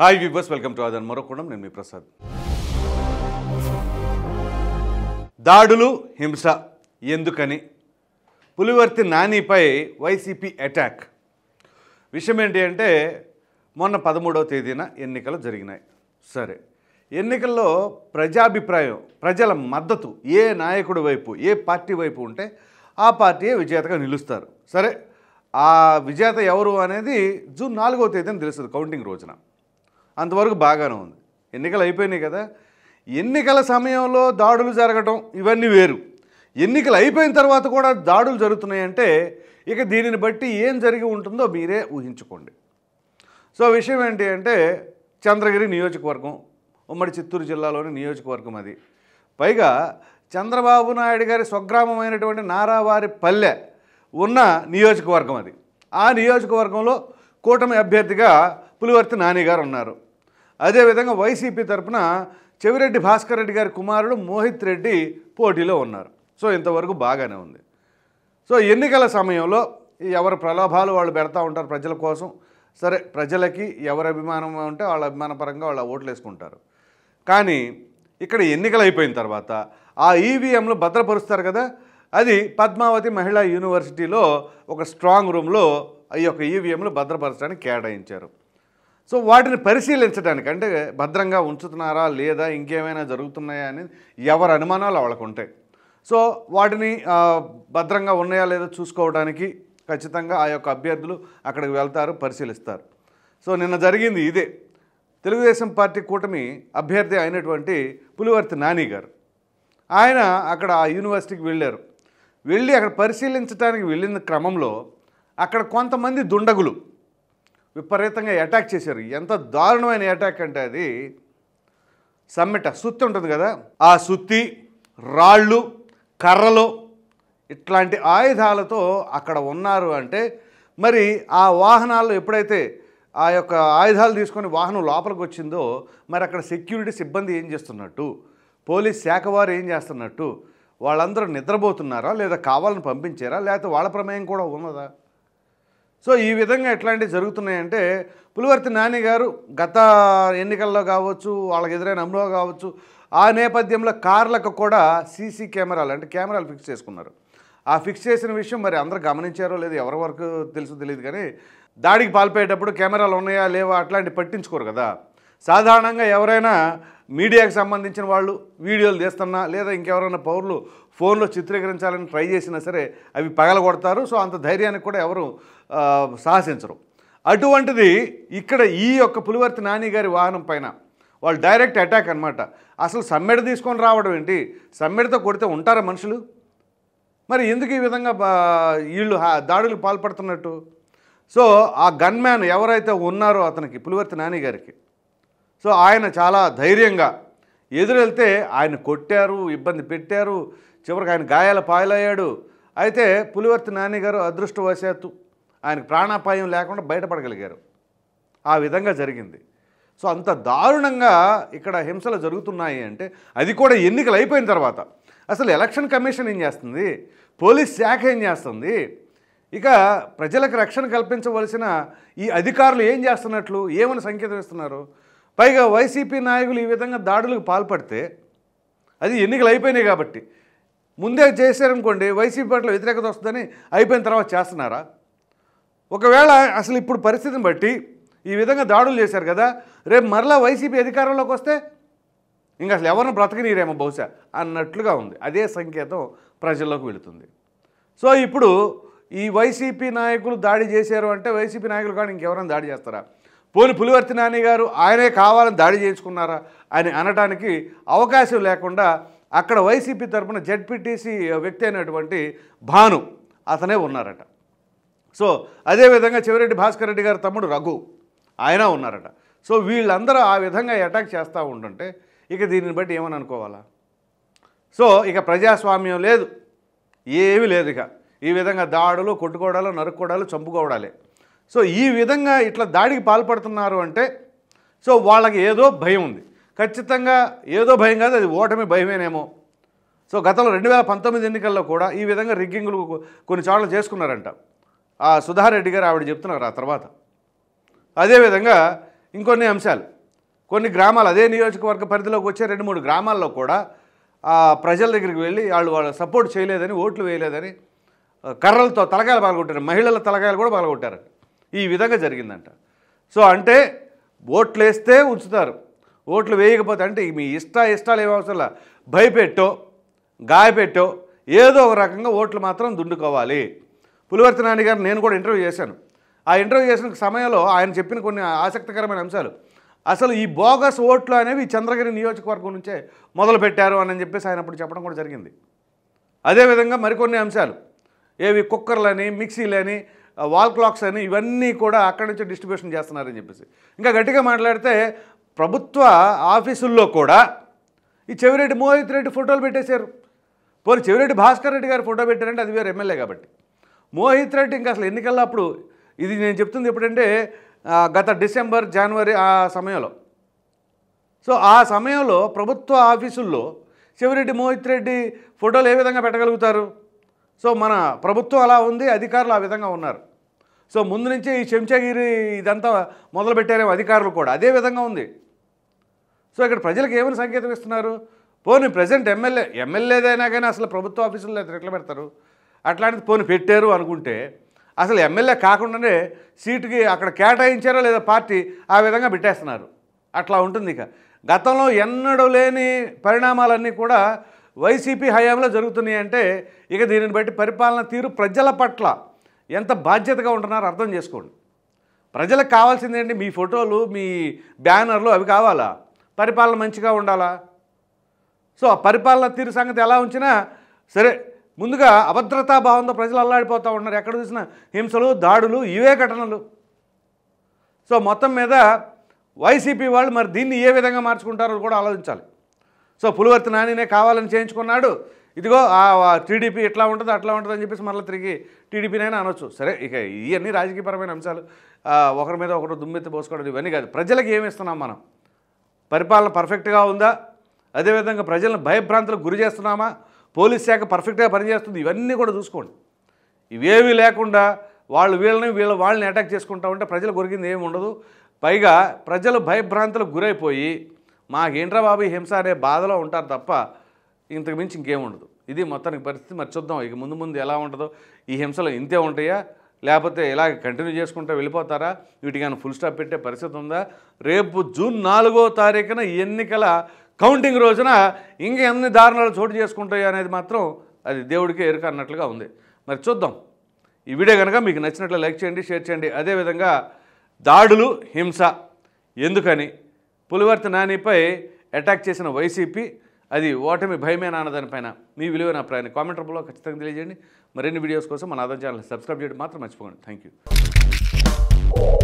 hi viewers welcome to ఆదర్ మరొకడం నేను మీ ప్రసాద్ దాడులు హింస ఎందుకని పులివర్తి నానిపై వైసీపీ అటాక్ విషయం ఏంటి అంటే మొన్న పదమూడవ తేదీన ఎన్నికలు జరిగినాయి సరే ఎన్నికల్లో ప్రజాభిప్రాయం ప్రజల మద్దతు ఏ నాయకుడి వైపు ఏ పార్టీ వైపు ఉంటే ఆ పార్టీయే విజేతగా నిలుస్తారు సరే ఆ విజేత ఎవరు అనేది జూన్ నాలుగవ తేదీన తెలుస్తుంది కౌంటింగ్ రోజున అంతవరకు బాగానే ఉంది ఎన్నికలు అయిపోయినాయి కదా ఎన్నికల సమయంలో దాడులు జరగటం ఇవన్నీ వేరు ఎన్నికలు అయిపోయిన తర్వాత కూడా దాడులు జరుగుతున్నాయంటే ఇక దీనిని బట్టి ఏం జరిగి ఉంటుందో మీరే ఊహించుకోండి సో విషయం ఏంటి అంటే చంద్రగిరి నియోజకవర్గం ఉమ్మడి చిత్తూరు జిల్లాలోని నియోజకవర్గం అది పైగా చంద్రబాబు నాయుడు గారి స్వగ్రామమైనటువంటి నారావారి పల్లె ఉన్న నియోజకవర్గం అది ఆ నియోజకవర్గంలో కూటమి అభ్యర్థిగా పులివర్తి నాని గారు ఉన్నారు అదేవిధంగా వైసీపీ తరఫున చెవిరెడ్డి భాస్కర్ రెడ్డి గారి కుమారుడు మోహిత్ రెడ్డి పోటీలో ఉన్నారు సో ఇంతవరకు బాగానే ఉంది సో ఎన్నికల సమయంలో ఎవరి ప్రలోభాలు వాళ్ళు పెడతా ఉంటారు ప్రజల కోసం సరే ప్రజలకి ఎవరి అభిమానం ఉంటే వాళ్ళ అభిమానపరంగా వాళ్ళ ఓట్లు వేసుకుంటారు కానీ ఇక్కడ ఎన్నికలు అయిపోయిన తర్వాత ఆ ఈవీఎంలు భద్రపరుస్తారు కదా అది పద్మావతి మహిళా యూనివర్సిటీలో ఒక స్ట్రాంగ్ రూమ్లో ఈ యొక్క ఈవీఎంలు భద్రపరచడానికి కేటాయించారు సో వాటిని పరిశీలించడానికి అంటే భద్రంగా ఉంచుతున్నారా లేదా ఇంకేమైనా జరుగుతున్నాయా అని ఎవరి అనుమానాలు వాళ్ళకు ఉంటాయి సో వాటిని భద్రంగా ఉన్నాయా లేదా చూసుకోవడానికి ఖచ్చితంగా ఆ యొక్క అభ్యర్థులు అక్కడికి వెళ్తారు పరిశీలిస్తారు సో నిన్న జరిగింది ఇదే తెలుగుదేశం పార్టీ కూటమి అభ్యర్థి అయినటువంటి పులివర్తి నాని గారు ఆయన అక్కడ ఆ యూనివర్సిటీకి వెళ్ళారు వెళ్ళి అక్కడ పరిశీలించడానికి వెళ్ళిన క్రమంలో అక్కడ కొంతమంది దుండగులు విపరీతంగా అటాక్ చేశారు ఎంత దారుణమైన అటాక్ అంటే అది సమ్మెట సుత్తి ఉంటుంది కదా ఆ సుత్తి రాళ్ళు కర్రలు ఇట్లాంటి ఆయుధాలతో అక్కడ ఉన్నారు అంటే మరి ఆ వాహనాలు ఎప్పుడైతే ఆ యొక్క ఆయుధాలు తీసుకొని వాహనం లోపలికి వచ్చిందో మరి అక్కడ సెక్యూరిటీ సిబ్బంది ఏం చేస్తున్నట్టు పోలీస్ శాఖ వారు ఏం చేస్తున్నట్టు వాళ్ళందరూ నిద్రపోతున్నారా లేదా కావాలని పంపించారా లేకపోతే వాళ్ళ ప్రమేయం కూడా ఉన్నదా సో ఈ విధంగా ఎట్లాంటివి జరుగుతున్నాయంటే పులివర్తి నాని గారు గత ఎన్నికల్లో కావచ్చు వాళ్ళకి ఎదురైన అమ్రో కావచ్చు ఆ నేపథ్యంలో కార్లకు కూడా సీసీ కెమెరాలు అంటే కెమెరాలు ఫిక్స్ చేసుకున్నారు ఆ ఫిక్స్ చేసిన విషయం మరి అందరు గమనించారో లేదు ఎవరి వరకు తెలుసు తెలియదు కానీ దాడికి పాల్పోయేటప్పుడు కెమెరాలు ఉన్నాయా లేవా అట్లాంటి పట్టించుకోరు కదా సాధారణంగా ఎవరైనా మీడియాకి సంబంధించిన వాళ్ళు వీడియోలు తీస్తున్నా లేదా ఇంకెవరైనా పౌరులు ఫోన్లో చిత్రీకరించాలని ట్రై చేసినా సరే అవి పగలగొడతారు సో అంత ధైర్యానికి కూడా ఎవరు సాహసించరు అటువంటిది ఇక్కడ ఈ యొక్క పులివర్తి నాని గారి వాహనం పైన వాళ్ళు డైరెక్ట్ అటాక్ అనమాట అసలు సమ్మెడ తీసుకొని రావడం ఏంటి సమ్మెడతో కొడితే ఉంటారా మనుషులు మరి ఎందుకు ఈ విధంగా వీళ్ళు దాడులు పాల్పడుతున్నట్టు సో ఆ గన్మ్యాన్ ఎవరైతే ఉన్నారో అతనికి పులివర్తి నాని గారికి సో ఆయన చాలా ధైర్యంగా ఎదురెళ్తే ఆయన కొట్టారు ఇబ్బంది పెట్టారు చివరికి ఆయన గాయాల పాయలయ్యాడు అయితే పులివర్తి నాని గారు అదృష్టవశాత్తు ఆయన ప్రాణాపాయం లేకుండా బయటపడగలిగారు ఆ విధంగా జరిగింది సో అంత దారుణంగా ఇక్కడ హింసలు జరుగుతున్నాయి అంటే అది కూడా ఎన్నికలు అయిపోయిన తర్వాత అసలు ఎలక్షన్ కమిషన్ ఏం చేస్తుంది పోలీస్ శాఖ ఏం చేస్తుంది ఇక ప్రజలకు రక్షణ కల్పించవలసిన ఈ అధికారులు ఏం చేస్తున్నట్లు ఏమని సంకేతం ఇస్తున్నారు పైగా వైసీపీ నాయకులు ఈ విధంగా దాడులకు పాల్పడితే అది ఎన్నికలు అయిపోయినాయి కాబట్టి ముందే చేశారనుకోండి వైసీపీ పట్ల వ్యతిరేకత వస్తుందని అయిపోయిన తర్వాత చేస్తున్నారా ఒకవేళ అసలు ఇప్పుడు పరిస్థితిని బట్టి ఈ విధంగా దాడులు చేశారు కదా రేపు మరలా వైసీపీ అధికారంలోకి వస్తే ఇంకా అసలు ఎవరిని బ్రతకనీరేమో బహుశా అన్నట్లుగా ఉంది అదే సంకేతం ప్రజల్లోకి వెళుతుంది సో ఇప్పుడు ఈ వైసీపీ నాయకులు దాడి చేశారు అంటే వైసీపీ నాయకులు కానీ ఇంకెవరైనా దాడి చేస్తారా పోని పులివర్తి నాని గారు ఆయనే కావాలని దాడి చేయించుకున్నారా అని అనడానికి అవకాశం లేకుండా అక్కడ వైసీపీ తరఫున జడ్పీటీసీ వ్యక్తి అయినటువంటి భాను అతనే ఉన్నారట సో అదేవిధంగా చివరెడ్డి భాస్కర్ రెడ్డి గారి తమ్ముడు రఘు ఆయన ఉన్నారట సో వీళ్ళందరూ ఆ విధంగా అటాక్ చేస్తూ ఉంటుంటే ఇక దీనిని బట్టి ఏమని అనుకోవాలా సో ఇక ప్రజాస్వామ్యం లేదు ఏమీ లేదు ఇక ఈ విధంగా దాడులు కొట్టుకోవడాలు నరుక్కోవడాలు చంపుకోవడాలే సో ఈ విధంగా ఇట్లా దాడికి పాల్పడుతున్నారు అంటే సో వాళ్ళకి ఏదో భయం ఉంది ఖచ్చితంగా ఏదో భయం కాదు అది ఓటమి భయమేనేమో సో గతంలో రెండు వేల పంతొమ్మిది ఎన్నికల్లో కూడా ఈ విధంగా రిగ్గింగ్లు కొన్ని చోట్ల చేసుకున్నారంట ఆ సుధారెడ్డి గారు ఆవిడ చెప్తున్నారు ఆ తర్వాత అదేవిధంగా ఇంకొన్ని అంశాలు కొన్ని గ్రామాలు అదే నియోజకవర్గ పరిధిలోకి వచ్చే రెండు మూడు గ్రామాల్లో కూడా ఆ ప్రజల దగ్గరికి వెళ్ళి వాళ్ళు వాళ్ళు సపోర్ట్ చేయలేదని ఓట్లు వేయలేదని కర్రలతో తలకాయలు పాల్గొట్టారు మహిళల తలకాయలు కూడా పాల్గొట్టారు ఈ విధంగా జరిగిందంట సో అంటే ఓట్లు వేస్తే ఉంచుతారు ఓట్లు వేయకపోతే అంటే మీ ఇష్ట ఇష్టాలు ఏమవసరం భయపెట్టో గాయపెట్టో ఏదో ఒక రకంగా ఓట్లు మాత్రం దుండుకోవాలి పులివర్తి నాని గారు నేను కూడా ఇంటర్వ్యూ చేశాను ఆ ఇంటర్వ్యూ చేసిన సమయంలో ఆయన చెప్పిన కొన్ని ఆసక్తికరమైన అంశాలు అసలు ఈ బోగస్ ఓట్లు అనేవి చంద్రగిరి నియోజకవర్గం నుంచే మొదలుపెట్టారు అని చెప్పేసి ఆయన అప్పుడు చెప్పడం కూడా జరిగింది అదేవిధంగా మరికొన్ని అంశాలు ఏవి కుక్కర్లని మిక్సీలని వాల్ క్లాక్స్ అని ఇవన్నీ కూడా అక్కడి నుంచి డిస్ట్రిబ్యూషన్ చేస్తున్నారని చెప్పేసి ఇంకా గట్టిగా మాట్లాడితే ప్రభుత్వ ఆఫీసుల్లో కూడా ఈ చెవిరెడ్డి మోహిత్ రెడ్డి ఫోటోలు పెట్టేశారు పోనీ చెవిరెడ్డి భాస్కర్ రెడ్డి గారు ఫోటో పెట్టారంటే అది వేరు ఎమ్మెల్యే కాబట్టి మోహిత్ రెడ్డి ఇంకా అసలు ఎన్నికల్లో అప్పుడు ఇది నేను చెప్తుంది ఎప్పుడంటే గత డిసెంబర్ జనవరి ఆ సమయంలో సో ఆ సమయంలో ప్రభుత్వ ఆఫీసుల్లో చెవిరెడ్డి మోహిత్ రెడ్డి ఫోటోలు ఏ విధంగా పెట్టగలుగుతారు సో మన ప్రభుత్వం అలా ఉంది అధికారులు ఆ విధంగా ఉన్నారు సో ముందు నుంచి ఈ చెంచాగిరి ఇదంతా మొదలుపెట్టారేమో అధికారులు కూడా అదే విధంగా ఉంది సో ఇక్కడ ప్రజలకు ఏమని సంకేతం ఇస్తున్నారు పోనీ ప్రజెంట్ ఎమ్మెల్యే ఎమ్మెల్యేదైనా కానీ అసలు ప్రభుత్వ అయితే ఎట్లా పెడతారు అట్లాంటిది పోనీ పెట్టారు అనుకుంటే అసలు ఎమ్మెల్యే కాకుండానే సీటుకి అక్కడ కేటాయించారో లేదా పార్టీ ఆ విధంగా పెట్టేస్తున్నారు అట్లా ఉంటుంది ఇక గతంలో ఎన్నడూ లేని పరిణామాలన్నీ కూడా వైసీపీ హయాంలో జరుగుతున్నాయి అంటే ఇక దీనిని బట్టి పరిపాలన తీరు ప్రజల పట్ల ఎంత బాధ్యతగా ఉంటున్నారో అర్థం చేసుకోండి ప్రజలకు కావాల్సింది ఏంటి మీ ఫోటోలు మీ బ్యానర్లు అవి కావాలా పరిపాలన మంచిగా ఉండాలా సో పరిపాలన తీరు సంగతి ఎలా ఉంచినా సరే ముందుగా అభద్రతా భావంతో ప్రజలు అల్లాడిపోతూ ఉన్నారు ఎక్కడ చూసినా హింసలు దాడులు ఇవే ఘటనలు సో మొత్తం మీద వైసీపీ వాళ్ళు మరి దీన్ని ఏ విధంగా మార్చుకుంటారో కూడా ఆలోచించాలి సో పులివర్తి నానినే కావాలని చేయించుకున్నాడు ఇదిగో టీడీపీ ఎట్లా ఉంటుంది అట్లా ఉంటుంది అని చెప్పేసి మళ్ళీ తిరిగి టీడీపీనైనా అనొచ్చు సరే ఇక ఇవన్నీ రాజకీయపరమైన అంశాలు ఒకరి మీద ఒకరు దుమ్మెత్తి పోసుకోవడం ఇవన్నీ కాదు ప్రజలకు ఏమి ఇస్తున్నాం మనం పరిపాలన పర్ఫెక్ట్గా ఉందా అదేవిధంగా ప్రజలను భయభ్రాంతులకు గురి చేస్తున్నామా పోలీస్ శాఖ పర్ఫెక్ట్గా పనిచేస్తుంది ఇవన్నీ కూడా చూసుకోండి ఇవేవి లేకుండా వాళ్ళు వీళ్ళని వీళ్ళ వాళ్ళని అటాక్ చేసుకుంటా ఉంటే ప్రజలు గురిగింది ఏమి ఉండదు పైగా ప్రజలు భయభ్రాంతులకు గురైపోయి మాకేంట్రా బాబు హింస అనే బాధలో ఉంటారు తప్ప ఇంతకు మించి ఇంకేముండదు ఇది మొత్తానికి పరిస్థితి మరి చూద్దాం ఇక ముందు ముందు ఎలా ఉంటుందో ఈ హింసలు ఇంతే ఉంటాయా లేకపోతే ఇలాగ కంటిన్యూ చేసుకుంటా వెళ్ళిపోతారా వీటికైనా ఫుల్ స్టాప్ పెట్టే పరిస్థితి ఉందా రేపు జూన్ నాలుగో తారీఖున ఎన్నికల కౌంటింగ్ రోజున ఇంకా ఎన్ని దారుణాలు చోటు చేసుకుంటాయి అనేది మాత్రం అది దేవుడికే ఎరుక అన్నట్లుగా ఉంది మరి చూద్దాం ఈ వీడియో కనుక మీకు నచ్చినట్లు లైక్ చేయండి షేర్ చేయండి అదేవిధంగా దాడులు హింస ఎందుకని పులివర్తి నానిపై అటాక్ చేసిన వైసీపీ అది ఓటమి భయమే నాన్నదానిపైన మీ విలువైన అభిప్రాయాన్ని కామెంట్ రూపంలో ఖచ్చితంగా తెలియజేయండి మరిన్ని వీడియోస్ కోసం మన ఆదాయం ఛానల్ సబ్స్క్రైబ్ చేయడం మాత్రం మర్చిపోకండి థ్యాంక్ యూ